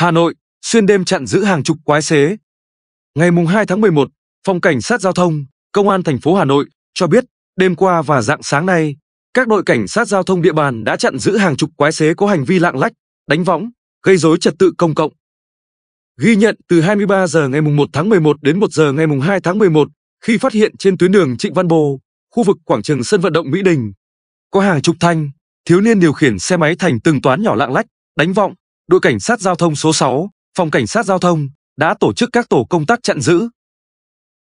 Hà Nội, xuyên đêm chặn giữ hàng chục quái xế. Ngày mùng 2 tháng 11, Phòng Cảnh sát Giao thông, Công an thành phố Hà Nội cho biết, đêm qua và dạng sáng nay, các đội cảnh sát giao thông địa bàn đã chặn giữ hàng chục quái xế có hành vi lạng lách, đánh võng, gây rối trật tự công cộng. Ghi nhận từ 23 giờ ngày mùng 1 tháng 11 đến 1 giờ ngày mùng 2 tháng 11, khi phát hiện trên tuyến đường Trịnh Văn Bồ, khu vực quảng trường sân vận động Mỹ Đình, có hàng chục thanh, thiếu niên điều khiển xe máy thành từng toán nhỏ lạng lách, đánh vọng, đội cảnh sát giao thông số 6, phòng cảnh sát giao thông đã tổ chức các tổ công tác chặn giữ.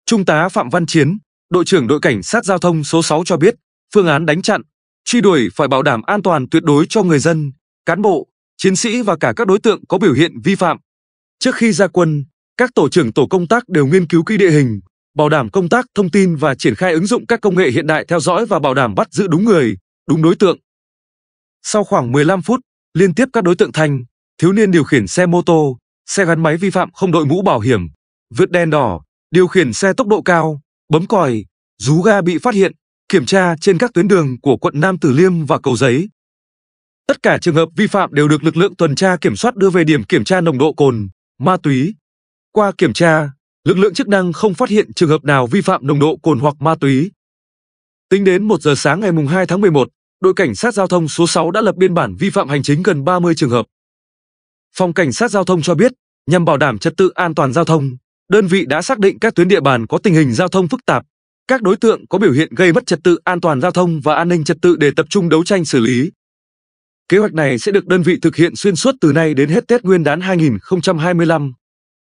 Trung tá Phạm Văn Chiến, đội trưởng đội cảnh sát giao thông số 6 cho biết, phương án đánh chặn, truy đuổi phải bảo đảm an toàn tuyệt đối cho người dân, cán bộ, chiến sĩ và cả các đối tượng có biểu hiện vi phạm. Trước khi ra quân, các tổ trưởng tổ công tác đều nghiên cứu kỹ địa hình, bảo đảm công tác thông tin và triển khai ứng dụng các công nghệ hiện đại theo dõi và bảo đảm bắt giữ đúng người, đúng đối tượng. Sau khoảng 15 phút, liên tiếp các đối tượng Thành, Thiếu niên điều khiển xe mô tô, xe gắn máy vi phạm không đội mũ bảo hiểm, vượt đèn đỏ, điều khiển xe tốc độ cao, bấm còi, rú ga bị phát hiện, kiểm tra trên các tuyến đường của quận Nam Từ Liêm và Cầu Giấy. Tất cả trường hợp vi phạm đều được lực lượng tuần tra kiểm soát đưa về điểm kiểm tra nồng độ cồn, ma túy. Qua kiểm tra, lực lượng chức năng không phát hiện trường hợp nào vi phạm nồng độ cồn hoặc ma túy. Tính đến 1 giờ sáng ngày 2 tháng 11, đội cảnh sát giao thông số 6 đã lập biên bản vi phạm hành chính gần 30 trường hợp. Phòng Cảnh sát Giao thông cho biết, nhằm bảo đảm trật tự an toàn giao thông, đơn vị đã xác định các tuyến địa bàn có tình hình giao thông phức tạp, các đối tượng có biểu hiện gây mất trật tự an toàn giao thông và an ninh trật tự để tập trung đấu tranh xử lý. Kế hoạch này sẽ được đơn vị thực hiện xuyên suốt từ nay đến hết Tết Nguyên đán 2025.